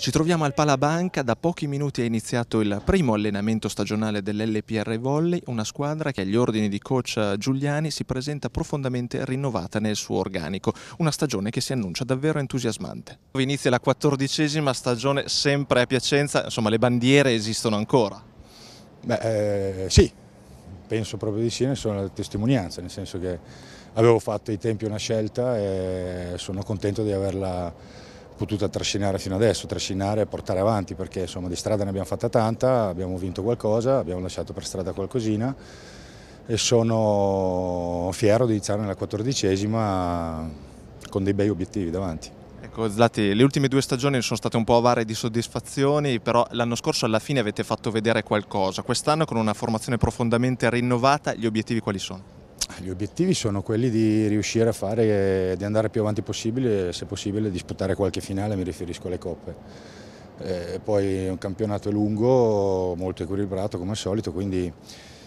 Ci troviamo al Palabanca, da pochi minuti è iniziato il primo allenamento stagionale dell'LPR Volley, una squadra che agli ordini di coach Giuliani si presenta profondamente rinnovata nel suo organico, una stagione che si annuncia davvero entusiasmante. Inizia la quattordicesima stagione sempre a Piacenza, insomma le bandiere esistono ancora. Beh, eh, sì, penso proprio di sì, ne sono la testimonianza, nel senso che avevo fatto ai tempi una scelta e sono contento di averla potuta trascinare fino adesso, trascinare e portare avanti perché insomma di strada ne abbiamo fatta tanta, abbiamo vinto qualcosa, abbiamo lasciato per strada qualcosina e sono fiero di iniziare nella quattordicesima con dei bei obiettivi davanti. Ecco Zlati, le ultime due stagioni sono state un po' avare di soddisfazioni, però l'anno scorso alla fine avete fatto vedere qualcosa, quest'anno con una formazione profondamente rinnovata gli obiettivi quali sono? Gli obiettivi sono quelli di riuscire a fare, di andare più avanti possibile, se possibile disputare qualche finale, mi riferisco alle coppe. Eh, poi è un campionato lungo, molto equilibrato come al solito, quindi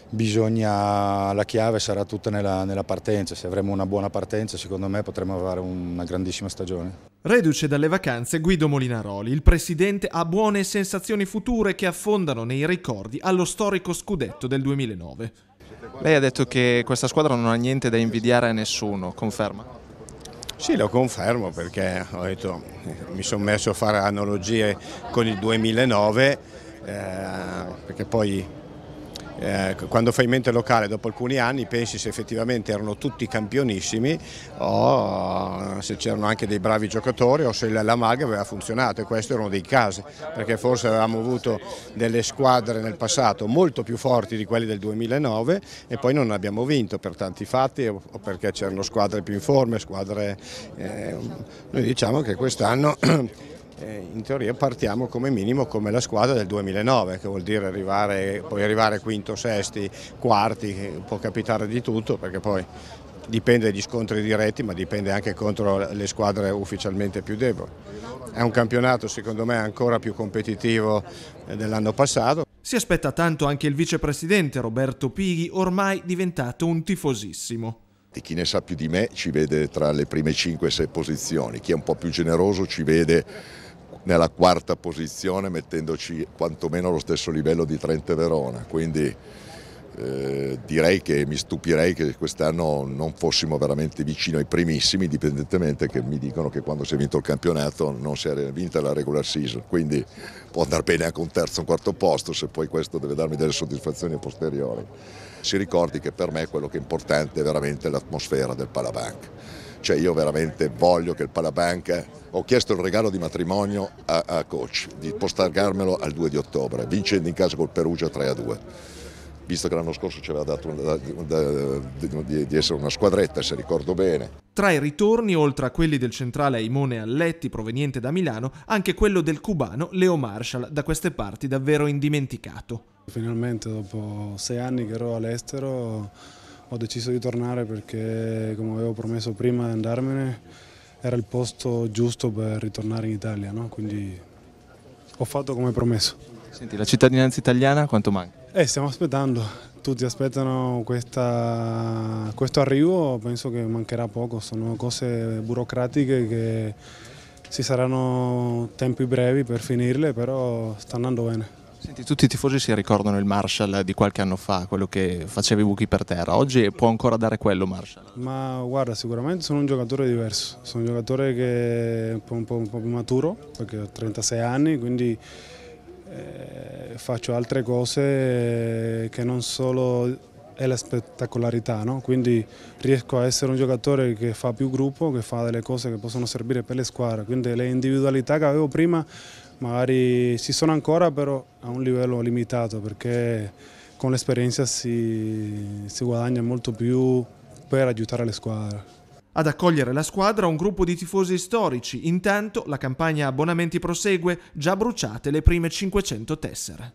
bisogna, la chiave sarà tutta nella, nella, partenza, se avremo una buona partenza secondo me potremo avere una grandissima stagione. Reduce dalle vacanze Guido Molinaroli, il presidente ha buone sensazioni future che affondano nei ricordi allo storico scudetto del 2009. Lei ha detto che questa squadra non ha niente da invidiare a nessuno, conferma? Sì, lo confermo perché detto, eh, mi sono messo a fare analogie con il 2009 eh, perché poi eh, quando fai mente locale dopo alcuni anni pensi se effettivamente erano tutti campionissimi o se c'erano anche dei bravi giocatori o se la l'amalgama aveva funzionato e questo era uno dei casi perché forse avevamo avuto delle squadre nel passato molto più forti di quelle del 2009 e poi non abbiamo vinto per tanti fatti o perché c'erano squadre più in forma, squadre... Eh, noi diciamo che quest'anno in teoria partiamo come minimo come la squadra del 2009, che vuol dire arrivare, poi arrivare quinto, sesti, quarti, può capitare di tutto perché poi dipende dagli scontri diretti ma dipende anche contro le squadre ufficialmente più deboli. È un campionato secondo me ancora più competitivo eh, dell'anno passato. Si aspetta tanto anche il vicepresidente Roberto Pighi, ormai diventato un tifosissimo e chi ne sa più di me ci vede tra le prime 5-6 posizioni, chi è un po' più generoso ci vede nella quarta posizione mettendoci quantomeno allo stesso livello di Trento e Verona, quindi eh, direi che mi stupirei che quest'anno non fossimo veramente vicino ai primissimi, indipendentemente che mi dicono che quando si è vinto il campionato non si è vinta la regular season, quindi può andare bene anche un terzo, un quarto posto se poi questo deve darmi delle soddisfazioni posteriori. Si ricordi che per me quello che è importante è veramente l'atmosfera del Palabanca cioè io veramente voglio che il Palabanca, eh, ho chiesto il regalo di matrimonio a, a Coach, di postergarmelo al 2 di ottobre, vincendo in casa col Perugia 3 a 2 visto che l'anno scorso ci aveva dato da, da, di, di, essere una squadretta, se ricordo bene. Tra i ritorni, oltre a quelli del centrale Aimone Alletti proveniente da Milano, anche quello del cubano Leo Marshall, da queste parti davvero indimenticato. Finalmente dopo sei anni che ero all'estero ho deciso di tornare perché come avevo promesso prima di andarmene era il posto giusto per ritornare in Italia, no? quindi ho fatto come promesso. Senti, la cittadinanza italiana quanto manca? Eh, stiamo aspettando, tutti aspettano questa, questo arrivo, penso che mancherà poco, sono cose burocratiche che ci saranno tempi brevi per finirle, però sta andando bene. Senti, tutti i tifosi si ricordano il Marshall di qualche anno fa, quello che faceva i buchi per terra. Oggi può ancora dare quello Marshall? Ma guarda, sicuramente sono un giocatore diverso, sono un giocatore che è un po', un po', un po più maturo, perché ho 36 anni, quindi eh, faccio altre cose che non solo è la spettacolarità, no? quindi riesco a essere un giocatore che fa più gruppo, che fa delle cose che possono servire per le squadre, quindi le individualità che avevo prima magari ci sono ancora però a un livello limitato perché con l'esperienza si, si guadagna molto più per aiutare le squadre. Ad accogliere la squadra un gruppo di tifosi storici, intanto la campagna abbonamenti prosegue, già bruciate le prime 500 tessere.